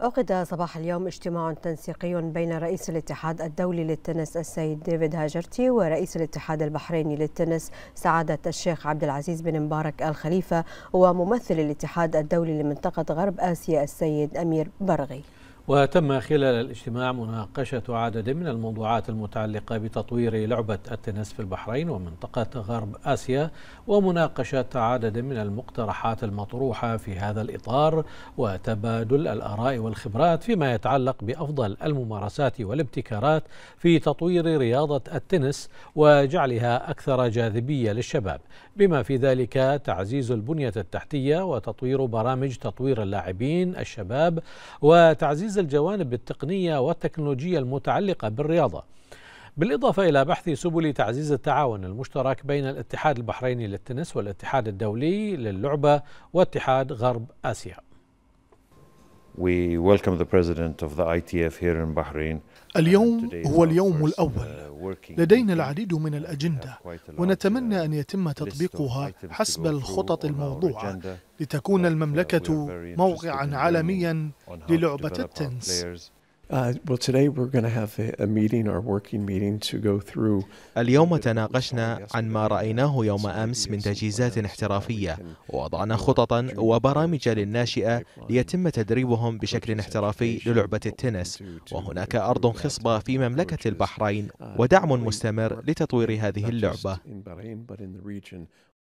عقد صباح اليوم اجتماع تنسيقي بين رئيس الاتحاد الدولي للتنس السيد ديفيد هاجرتي ورئيس الاتحاد البحريني للتنس سعادة الشيخ عبد العزيز بن مبارك الخليفة وممثل الاتحاد الدولي لمنطقة غرب آسيا السيد أمير برغي وتم خلال الاجتماع مناقشة عدد من الموضوعات المتعلقة بتطوير لعبة التنس في البحرين ومنطقة غرب آسيا ومناقشة عدد من المقترحات المطروحة في هذا الإطار وتبادل الآراء والخبرات فيما يتعلق بأفضل الممارسات والابتكارات في تطوير رياضة التنس وجعلها أكثر جاذبية للشباب بما في ذلك تعزيز البنية التحتية وتطوير برامج تطوير اللاعبين الشباب وتعزيز الجوانب التقنية والتكنولوجية المتعلقة بالرياضة بالإضافة إلى بحث سبل تعزيز التعاون المشترك بين الاتحاد البحريني للتنس والاتحاد الدولي للعبة واتحاد غرب آسيا We welcome the president of the ITF here in Bahrain. اليوم هو اليوم الأول لدينا العديد من الأجندة ونتمنى uh, أن يتم تطبيقها حسب الخطط الموضوعة لتكون uh, المملكة موقعا عالميا للعبة التنس Uh, well, today we're going to have a meeting, our working meeting, to go through. اليوم تناقشنا عن ما رأيناه يوم أمس من تجهيزات احترافية، ووضعنا خططا وبرامج للناشئة ليتم تدريبهم بشكل احترافي للعبة التنس، وهناك أرض خصبة في مملكة البحرين ودعم مستمر لتطوير هذه اللعبة.